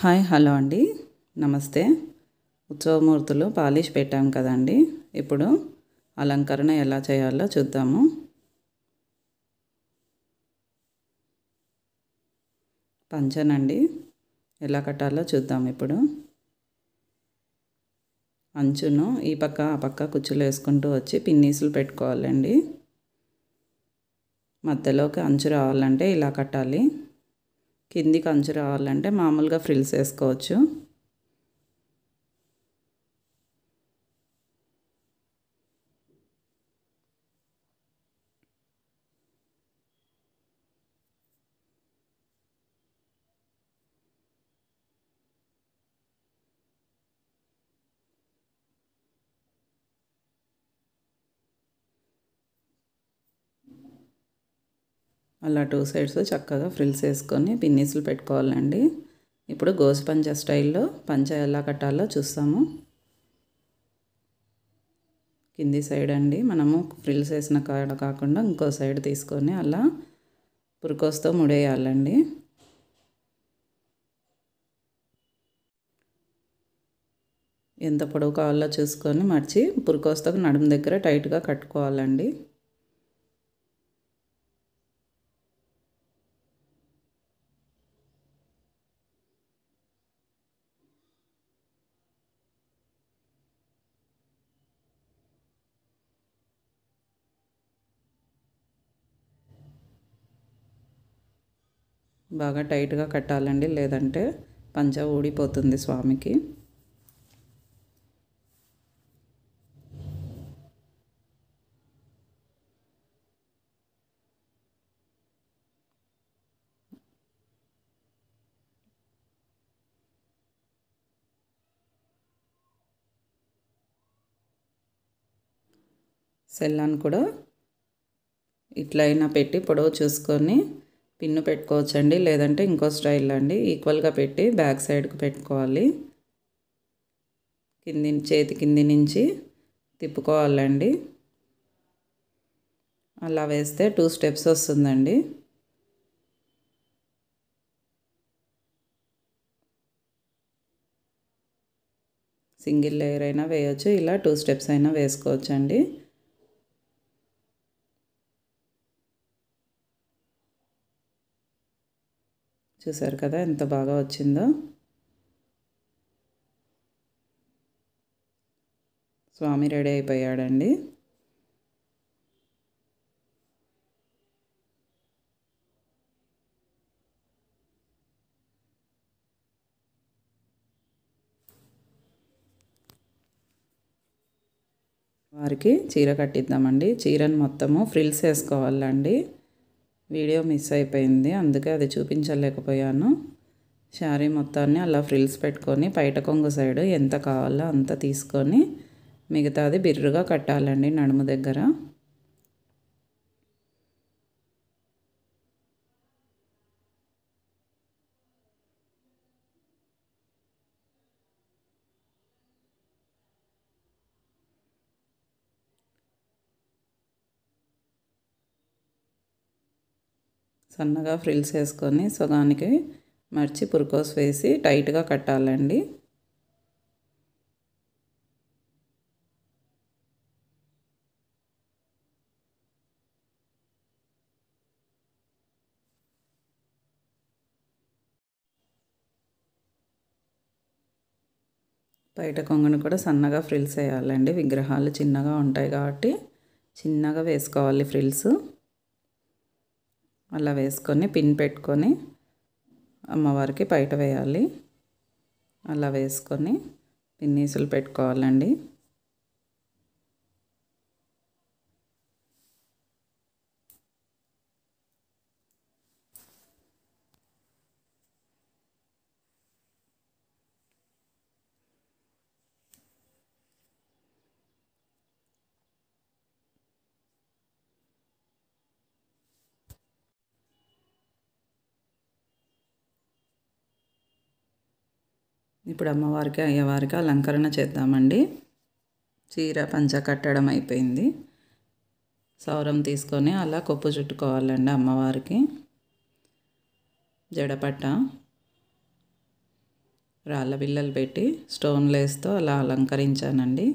hi hello అండి నమస్తే ఉత్సవమూర్తులు polish పెట్టాం కదండి ఇప్పుడు అలంకరణ ఎలా చేయాలో చూద్దాము పంచనండి ఎలా కట్టాలో చూద్దాం ఇప్పుడు అంచును ఈ పక్క ఆ పక్క కుచ్చులు వేసుకుంటూ వచ్చి పిన్నీసులు పెట్టుకోవాలండి మధ్యలోకి అంచు రావాలంటే ఇలా కట్టాలి కిందికి అంచు రావాలంటే మామూలుగా ఫ్రిల్స్ వేసుకోవచ్చు అలా టూ సైడ్స్ చక్కగా ఫ్రిల్స్ వేసుకొని పిన్నీసులు పెట్టుకోవాలండి ఇప్పుడు గోసు పంచ స్టైల్లో పంచ ఎలా కట్టాలో చూస్తాము కింది సైడ్ అండి మనము ఫ్రిల్స్ వేసిన కాడ కాకుండా ఇంకో సైడ్ తీసుకొని అలా పురుకోస్తో ముడేయాలండి ఎంత పొడవు కావాలో చూసుకొని మర్చి పురుకోస్తకు నడుము దగ్గర టైట్గా కట్టుకోవాలండి బాగా టైట్గా కట్టాలండి లేదంటే పంచ ఊడిపోతుంది స్వామికి సెల్లాన్ని కూడా ఇట్లయినా పెట్టి పొడవు చూసుకొని పిన్ను పెట్టుకోవచ్చండి లేదంటే ఇంకో స్టైల్ అండి ఈక్వల్గా పెట్టి బ్యాక్ సైడ్కి పెట్టుకోవాలి కింది చేతి కింది నుంచి తిప్పుకోవాలండి అలా వేస్తే టూ స్టెప్స్ వస్తుందండి సింగిల్ లేయర్ అయినా వేయచ్చు ఇలా టూ స్టెప్స్ అయినా వేసుకోవచ్చండి చూసారు కదా ఎంత బాగా వచ్చిందో స్వామి రెడీ అయిపోయాడండి వారికి చీర కట్టిద్దామండి చీరను మొత్తము ఫ్రిల్స్ వేసుకోవాలండి వీడియో మిస్ అయిపోయింది అందుకే అది చూపించలేకపోయాను శారీ మొత్తాన్ని అలా ఫ్రిల్స్ పెట్టుకొని పైట కొంగు సైడ్ ఎంత కావాలో అంత తీసుకొని మిగతాది బిర్రుగా కట్టాలండి నడుము దగ్గర సన్నగా ఫ్రిల్స్ వేసుకొని సగానికి మర్చి పురుకోస్ వేసి టైట్గా కట్టాలండి బయట కొంగను కూడా సన్నగా ఫ్రిల్స్ వేయాలండి విగ్రహాలు చిన్నగా ఉంటాయి కాబట్టి చిన్నగా వేసుకోవాలి ఫ్రిల్స్ అలా వేసుకొని పిన్ పెట్టుకొని అమ్మవారికి బయట వేయాలి అలా వేసుకొని పిన్నీసులు పెట్టుకోవాలండి ఇప్పుడు అమ్మవారికి అయ్యవారికి అలంకరణ చేద్దామండి చీర పంచ కట్టడం అయిపోయింది సౌరం తీసుకొని అలా కొప్పు చుట్టుకోవాలండి అమ్మవారికి జడపట్ట రాళ్ళ బిళ్ళలు పెట్టి స్టోన్ లేస్తో అలా అలంకరించానండి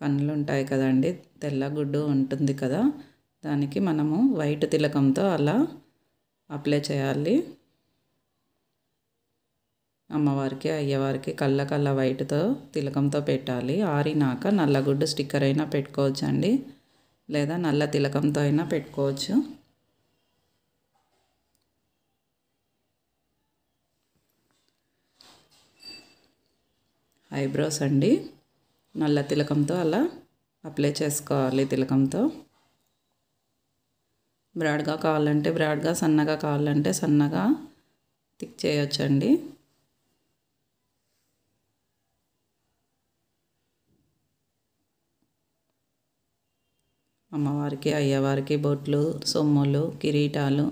కళ్ళు ఉంటాయి కదండి తెల్ల గుడ్డు ఉంటుంది కదా దానికి మనము వైట్ తిలకంతో అలా అప్లై చేయాలి అమ్మవారికి అయ్యవారికి కళ్ళ కళ్ళ వైట్తో తిలకంతో పెట్టాలి ఆరినాక నల్లగుడ్డు స్టిక్కర్ అయినా పెట్టుకోవచ్చు అండి లేదా నల్ల తిలకంతో అయినా పెట్టుకోవచ్చు ఐబ్రోస్ అండి నల్ల తిలకంతో అలా అప్లై చేసుకోవాలి తిలకంతో బ్రాడ్గా కావాలంటే బ్రాడ్గా సన్నగా కావాలంటే సన్నగా తిక్ చేయొచ్చండి అమ్మవారికి అయ్యవారికి బొట్లు సొమ్ములు కిరీటాలు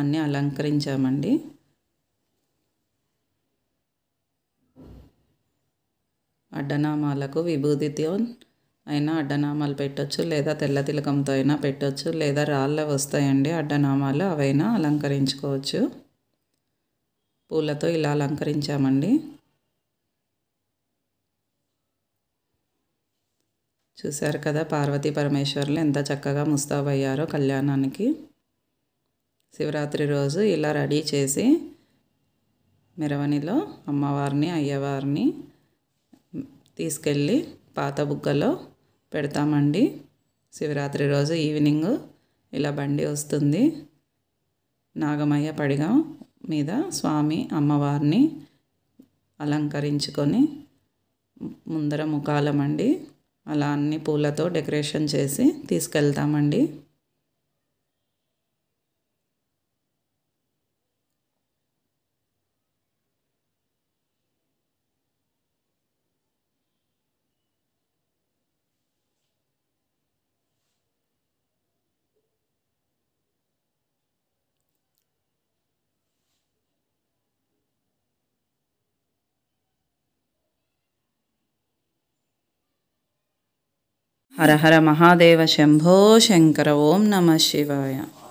అన్నీ అలంకరించామండి అడ్డనామాలకు విభూతితో అయినా అడ్డనామాలు పెట్టొచ్చు లేదా తెల్ల తిలకంతో అయినా పెట్టొచ్చు లేదా రాళ్ళ వస్తాయండి అడ్డనామాలు అవైనా అలంకరించుకోవచ్చు పూలతో ఇలా అలంకరించామండి చూశారు కదా పార్వతీ పరమేశ్వర్లు ఎంత చక్కగా ముస్తాబయ్యారో కళ్యాణానికి శివరాత్రి రోజు ఇలా రెడీ చేసి మెరవనిలో అమ్మవారిని అయ్యవారిని తీసుకెళ్ళి పాత బుగ్గలో పెడతామండి శివరాత్రి రోజు ఈవినింగ్ ఇలా బండి వస్తుంది నాగమయ్య పడిగం మీద స్వామి అమ్మవారిని అలంకరించుకొని ముందర ముఖాలమండి అలా అన్ని పూలతో డెకరేషన్ చేసి తీసుకెళ్తామండి हर हर महादेव शंभो शंकर ओम नमः शिवाय